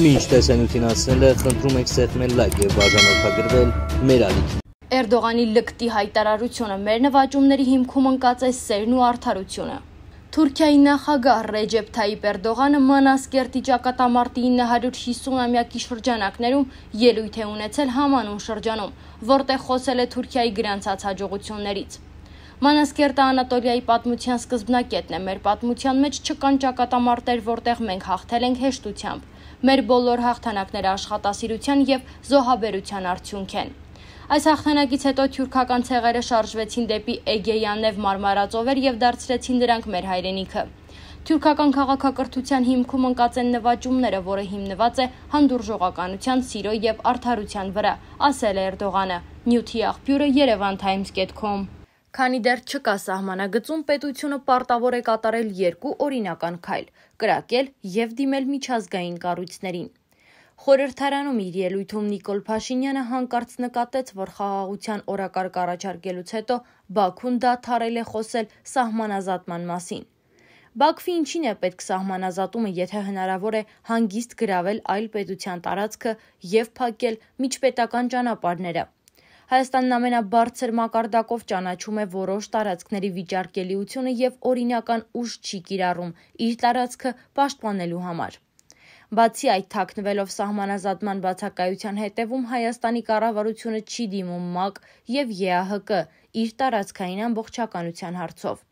Մինչ տեսանյութին ասնելը խնդրում եք սեղմել լայք և բաժանորդագրվել մեր ալիքին։ Էրդողանի լկտի հայտարարությունը մեր նվաճումների հիմքում ընկած է սերն ու արդարությունը։ Թուրքիայի նախագահ Ռեջեփ Թայիպ Էրդողանը Մանասկերտի ճակատամարտի 950-ամյակի շրջանակներում ելույթ է ունեցել համանուն շրջանում, որտեղ խոսել է Թուրքիայի գրանցած հաջողություններից։ Մանասկերտը Անատոլիայի պատմության սկզբնակետն է։ Մեր պատմության մեջ չկան ճակատամարտեր, որտեղ մենք հաղթել ենք հեշտությամբ մեր բոլոր հաղթանակները աշխատասիրության եւ զոհաբերության արդյունք են։ Այս հաղթանակից հետո թյուրքական ցեղերը շարժվեցին դեպի Էգեյան եւ Մարմարածովեր եւ դարձրեցին դրանք մեր հայրենիքը։ Թյուրքական քաղաքակրթության հիմքում ընկած են նվաճումները, որը հիմնված է հանդուրժողականության, սիրո եւ արդարության վրա, ասել է Էրդողանը։ Նյութի աղբյուրը Yerevan Times.com Քանի դեռ չկա սահմանագծում, պետությունը պարտավոր է կատարել երկու օրինական քայլ՝ կրակել եւ դիմել միջազգային կառույցներին։ Խորհրդարանում իր ելույթում Նիկոլ Փաշինյանը հանկարծ նկատեց, որ խաղաղության օրակարգ առաջարկելուց հետո Բաքուն դադարել է խոսել սահմանազատման մասին։ Բաքվի ինչին է պետք սահմանազատումը, եթե հնարավոր է հանգիստ գravel այլ պետության տարածքը եւ փակել միջպետական ճանապարհները։ Հայաստանն ամենաբարձր մակարդակով ճանաչում է որոշ տարածքների վիճարկելիությունը եւ օրինական ուժ չի կիրառում իր տարածքը պաշտպանելու համար։ Բացի այդ, թաքնվելով սահմանազատման բացակայության հետևում Հայաստանի կառավարությունը չի դիմում ՄԱԿ եւ ԵԱՀԿ իր տարածքային ամբողջականության հարցով։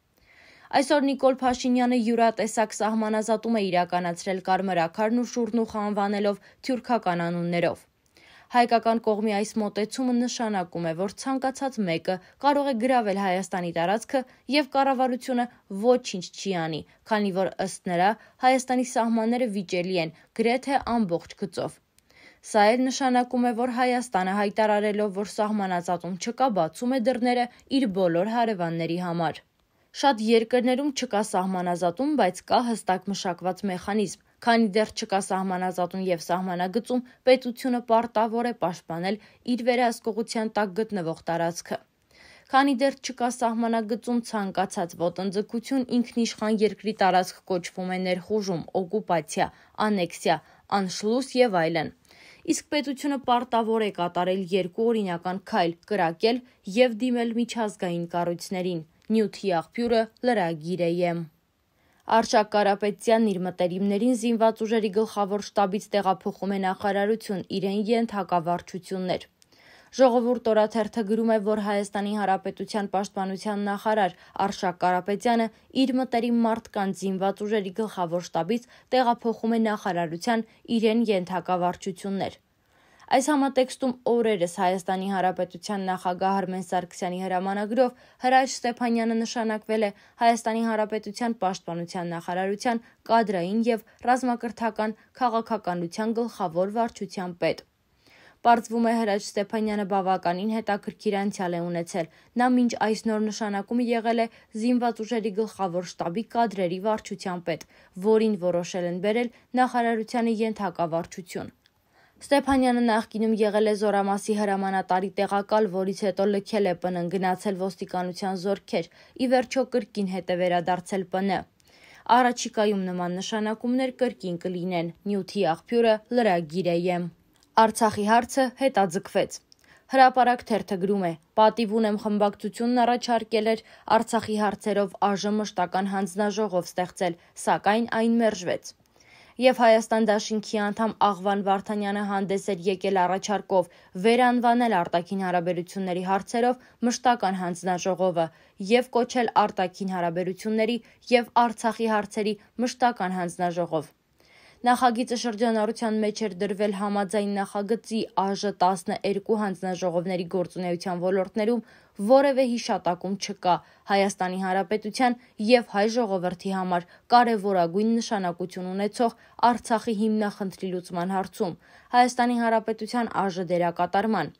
Այսօր Նիկոլ Փաշինյանը յուրատեսակ սահմանազատում է իրականացրել Կարմրակարն ու Շուրնուխը անվանելով թյուրքական անուններով։ Հայկական կողմի այս մոտեցումը նշանակում է, որ ցանկացած մեկը կարող է գրավել Հայաստանի տարածքը եւ կառավարությունը ոչինչ չի անի, քանի որ ըստ նրա Հայաստանի սահմանները վիճելի են գրեթե ամբողջ գծով։ Սա էլ նշանակում է, որ Հայաստանը հայտարարելով, որ սահմանածածում չկա, բացում է դռները իր բոլոր հարևանների համար։ Շատ երկրներում չկա սահմանազատում, բայց կա հստակ մշակված մեխանիզմ, Քանի դեռ չկա սահմանազատում եւ սահմանագծում, պետությունը պարտավոր է պաշտպանել իր վերահսկողության տակ գտնվող տարածքը։ Քանի դեռ չկա սահմանագծում ցանկացած ոտնձգություն ինքնիշխան երկրի տարածք կոչվում է ներխուժում, օկուպացիա, անեքսիա, անշլուս եւ այլն։ Իսկ պետությունը պարտավոր է կատարել երկու օրինական քայլ՝ կրակել եւ դիմել միջազգային կառույցներին։ Նյութի աղբյուրը լրագիր է եմ։ Արշակ Կարապետյանն իր մտերիմներին զինված ուժերի գլխավոր շտաբից տեղափոխում է նախարարություն իրեն ենթակավարչություններ։ Ժողովուրդ օրաթերթը գրում է, որ Հայաստանի Հանրապետության պաշտպանության նախարար Արշակ Կարապետյանը իր մտերիմ մարդկանց զինված ուժերի գլխավոր շտաբից տեղափոխում է նախարարության իրեն ենթակավարչություններ։ Այս համատեքստում օրերս Հայաստանի Հանրապետության նախագահ Արմեն Սարգսյանի հրամանագրով Հրաշ Ստեփանյանը նշանակվել է Հայաստանի Հանրապետության Պաշտպանության նախարարության կադրային եւ ռազմակրթական քաղաքականության գլխավոր վարչության պետ։ Պարզվում է Հրաչ Ստեփանյանը բավականին հետաքրքիր անցյալ է ունեցել։ Նա մինչ այս նոր նշանակումը եղել է զինված ուժերի գլխավոր շտաբի կadrերի վարչության պետ, որին որոշել են բերել նախարարությանը ենթակա վարչություն։ Ստեփանյանը նախկինում եղել է Զորամասի հրամանատարի տեղակալ, որից հետո լքել է ՊՆ-ն, գնացել ոստիկանության զորքեր, ի վերջո կրկին հետ է վերադարձել ՊՆ-ը։ Առաջիկայում նման նշանակումներ կրկին կլինեն։ Նյութի աղբյուրը լրագիր է եմ։ Արցախի հարցը հետաձգվեց։ Հրապարակ թերթը գրում է. «Պատիվ ունեմ խմբակցությունն առաջարկել էր Արցախի հարցերով ԱԺ մշտական հանձնաժողով ստեղծել, սակայն այն մերժվեց» եւ Հայաստան Դաշինքի անդամ Աղվան Վարդանյանը հանդես էր եկել առաջարկով վերանվանել արտաքին հարաբերությունների հարցերով մշտական հանձնաժողովը եւ կոչել արտաքին հարաբերությունների եւ Արցախի հարցերի մշտական հանձնաժողով Նախագիծը շրջանառության մեջ էր դրվել համաձայն նախագծի ԱԺ-12 հանձնաժողովների գործունեության ոլորտներում որևէ հիշատակում չկա։ Հայաստանի Հանրապետության եւ հայ ժողովրդի համար կարեւորագույն նշանակություն ունեցող Արցախի հիմնախնդրի լուծման հարցում Հայաստանի Հանրապետության ԱԺ դերակատարման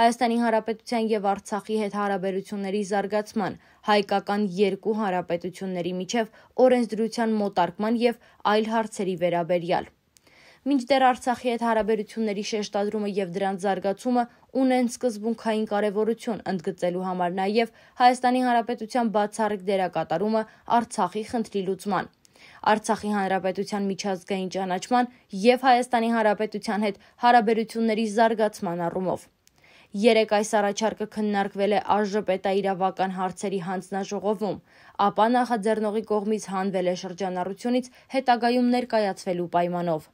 Հայաստանի Հանրապետության եւ Արցախի հետ հարաբերությունների զարգացման, հայկական երկու հանրապետությունների միջև օրենսդրության մոտարկման եւ այլ հարցերի վերաբերյալ։ Մինչդեռ Արցախի հետ հարաբերությունների շեշտադրումը եւ դրանց զարգացումը ունեն սկզբունքային կարեւորություն ընդգծելու համար նաեւ Հայաստանի Հանրապետության բացառիկ դերակատարումը Արցախի խնդրի լուծման։ Արցախի Հանրապետության միջազգային ճանաչման եւ Հայաստանի Հանրապետության հետ հարաբերությունների զարգացման առումով։ Երեք այս առաջարկը քննարկվել է արժեպետաիրավական հարցերի հանձնաժողովում, ապա նախաձեռնողի կողմից հանվել է շրջանառությունից հետագայում ներկայացվելու պայմանով։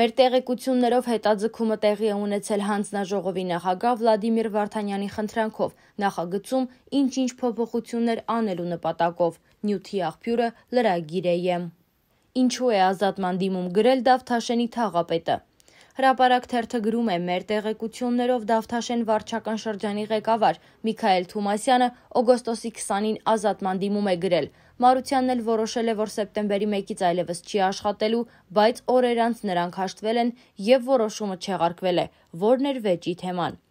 Մեր տեղեկություններով հետաձգումը տեղի է ունեցել հանձնաժողովի նախագահ Վլադիմիր Վարդանյանի խնդրանքով, նախագծում ինչ-ինչ փոփոխություններ անելու նպատակով։ Նյութի աղբյուրը լրագիր է։ Ինչու է ազատման դիմում գրել Դավթաշենի թաղապետը։ Հրապարակ թերթը գրում է մեր տեղեկություններով Դավթաշեն վարչական շրջանի ղեկավար Միքայել Թումասյանը օգոստոսի 20-ին ազատման դիմում է գրել։ Մարությանն էլ որոշել է, որ սեպտեմբերի 1-ից այլևս չի աշխատելու, բայց օրեր անց նրանք հաշտվել են եւ որոշումը չեղարկվել է, որն էր վեճի թեման։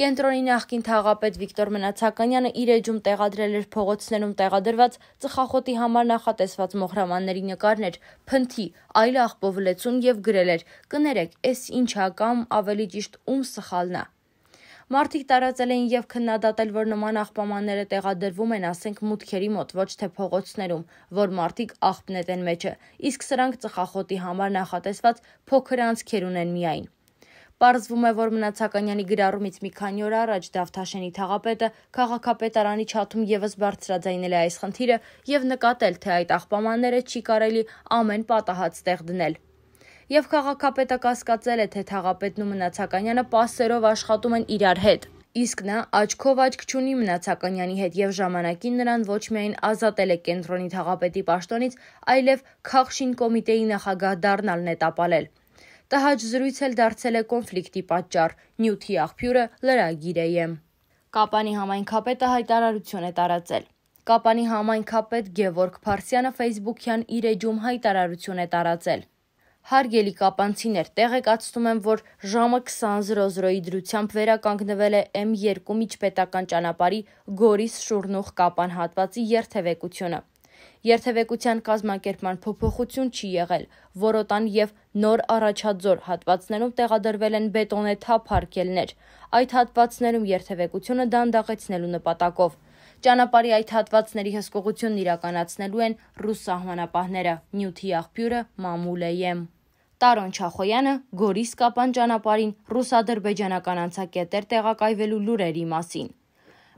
Կենտրոնի նախկին թաղապետ Վիկտոր Մնացականյանը իր էջում տեղադրել էր փողոցներում տեղադրված ծխախոտի համար նախատեսված մոխրամանների նկարներ, փնթի, այլ աղբով լեցուն եւ գրել էր. «Կներեք, էս ինչա կամ ավելի ճիշտ ում սխալնա»։ Մարտիկ տարածել էին եւ քննադատել, որ նման աղբամանները տեղադրվում են, ասենք, մուտքերի մոտ, ոչ թե փողոցներում, որ մարտիկ աղբնետ են մեջը, իսկ սրանք ծխախոտի համար նախատեսված փոքր անցքեր ունեն միայն։ Պարզվում է, որ Մնացականյանի գրառումից մի քանի օր առաջ Դավթաշենի թաղապետը քաղաքապետարանի չաթում եւս բարձրաձայնել է այս խնդիրը եւ նկատել, թե այդ աղբամանները չի կարելի ամեն պատահած տեղ դնել եւ քաղաքապետը կասկածել է, թե թաղապետն ու Մնացականյանը պասերով աշխատում են իրար հետ։ Իսկ նա աչքով աչք չունի Մնացականյանի հետ եւ ժամանակին նրան ոչ միայն ազատել է կենտրոնի թաղապետի պաշտոնից, այլև քաղշին կոմիտեի նախագահ դառնալն է տապալել։ Տհաճ զրույց էլ դարձել է կոնֆլիկտի պատճառ։ Նյութի աղբյուրը լրագիր է։ Կապանի համայնքապետը հայտարարություն է տարածել։ Կապանի համայնքապետ Գևորգ Փարսյանը Facebook-յան իր էջում հայտարարություն է տարածել։ Հարգելի կապանցիներ, տեղեկացնում եմ, որ ժամը 20:00-ի դրությամբ վերականգնվել է M2 միջպետական ճանապարհի Գորիս Շուրնուխ Կապան հատվածի երթևեկությունը երթևեկության կազմակերպման փոփոխություն չի եղել, Որոտան եւ Նոր Առաջաձոր հատվածներում տեղադրվել են բետոնեթափ արկելներ։ Այդ հատվածներում երթևեկությունը դանդաղեցնելու նպատակով Ճանապարհի այդ հատվածների հսկողությունն իրականացնելու են ռուս սահմանապահները։ Նյութի աղբյուրը մամուլեյեմ։ Տարոն Չախոյանը Գորիս կապան ճանապարհին ռուս-ադրբեջանական անցակետեր տեղակայվելու լուրերի մասին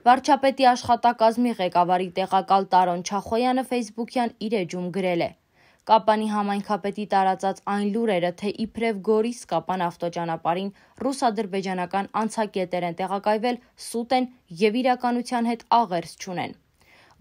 Վարչապետի աշխատակազմի ղեկավարի տեղակալ Տարոն Չախոյանը Facebook-յան իր էջում գրել է. Կապանի համայնքապետի տարածած այն լուրերը, թե իբրև Գորիս Կապան ավտոճանապարհին ռուս-ադրբեջանական անցակետեր են տեղակայվել, սուտ են եւ իրականության հետ աղերս չունեն։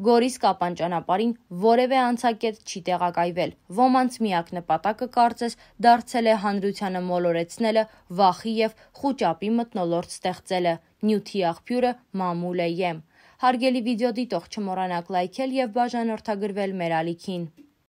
Գորիս-Կապան ճանապարհին որևէ անցակետ չի տեղակայվել։ Ոմանց միակ նպատակը կարծես դարձել է հանրությանը մոլորեցնելը, վախի եւ խոճապի մտնոլորտ ստեղծելը։ Նյութի աղբյուրը մամուլ է եմ։ Հարգելի վիդեո դիտող, չմոռանաք լայքել եւ բաժանորդագրվել մեր ալիքին։